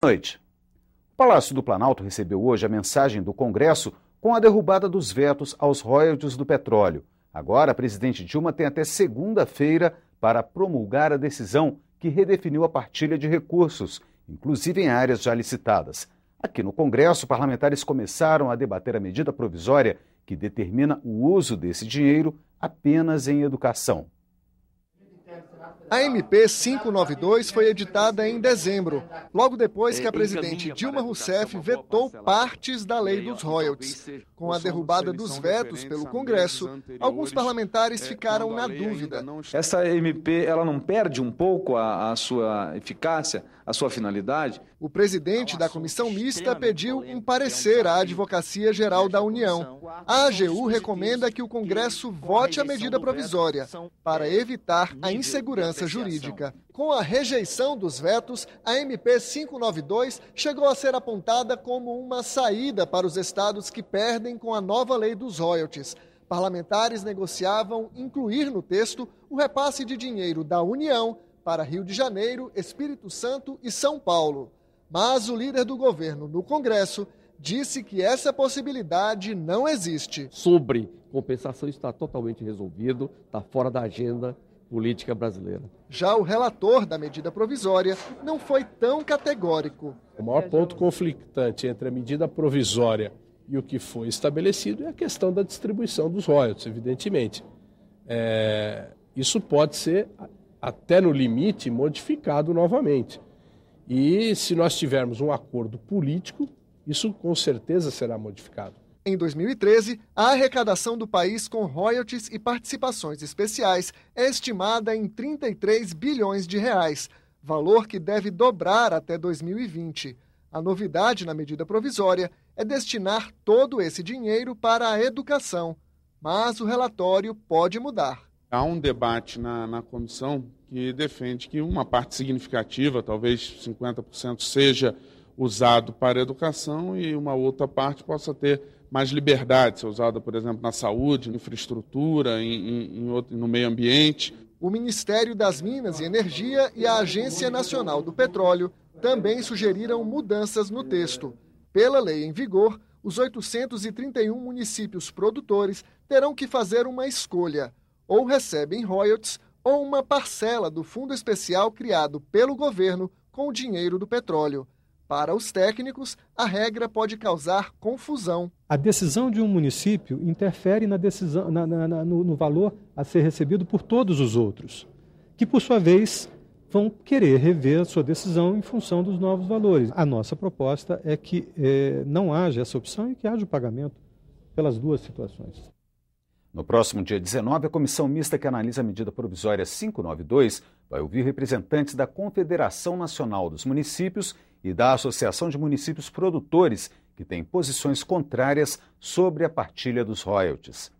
noite. O Palácio do Planalto recebeu hoje a mensagem do Congresso com a derrubada dos vetos aos royalties do petróleo. Agora, a presidente Dilma tem até segunda-feira para promulgar a decisão que redefiniu a partilha de recursos, inclusive em áreas já licitadas. Aqui no Congresso, parlamentares começaram a debater a medida provisória que determina o uso desse dinheiro apenas em educação. A MP 592 foi editada em dezembro, logo depois que a é, presidente Dilma Rousseff vetou partes da lei dos royalties. Com a derrubada dos vetos pelo Congresso, alguns parlamentares é, ficaram na dúvida. Essa MP, ela não perde um pouco a, a sua eficácia, a sua finalidade? O presidente é da comissão mista pediu um parecer à Advocacia Geral da União. A AGU recomenda que o Congresso vote a medida provisória para evitar a insegurança jurídica. Com a rejeição dos vetos, a MP 592 chegou a ser apontada como uma saída para os estados que perdem com a nova lei dos royalties. Parlamentares negociavam incluir no texto o repasse de dinheiro da União para Rio de Janeiro, Espírito Santo e São Paulo. Mas o líder do governo no Congresso disse que essa possibilidade não existe. Sobre compensação está totalmente resolvido, está fora da agenda política brasileira. Já o relator da medida provisória não foi tão categórico. O maior ponto conflitante entre a medida provisória e o que foi estabelecido é a questão da distribuição dos royalties, evidentemente. É, isso pode ser, até no limite, modificado novamente. E se nós tivermos um acordo político, isso com certeza será modificado. Em 2013, a arrecadação do país com royalties e participações especiais é estimada em 33 bilhões de reais, valor que deve dobrar até 2020. A novidade na medida provisória é destinar todo esse dinheiro para a educação, mas o relatório pode mudar. Há um debate na, na comissão que defende que uma parte significativa, talvez 50%, seja usado para educação e uma outra parte possa ter mais liberdade, ser usada, por exemplo, na saúde, infraestrutura, em, em, outro, no meio ambiente. O Ministério das Minas e Energia e a Agência Nacional do Petróleo também sugeriram mudanças no texto. Pela lei em vigor, os 831 municípios produtores terão que fazer uma escolha: ou recebem royalties ou uma parcela do fundo especial criado pelo governo com o dinheiro do petróleo. Para os técnicos, a regra pode causar confusão. A decisão de um município interfere na decisão, na, na, na, no, no valor a ser recebido por todos os outros, que, por sua vez, vão querer rever a sua decisão em função dos novos valores. A nossa proposta é que eh, não haja essa opção e que haja o pagamento pelas duas situações. No próximo dia 19, a comissão mista que analisa a medida provisória 592 vai ouvir representantes da Confederação Nacional dos Municípios e da Associação de Municípios Produtores, que têm posições contrárias sobre a partilha dos royalties.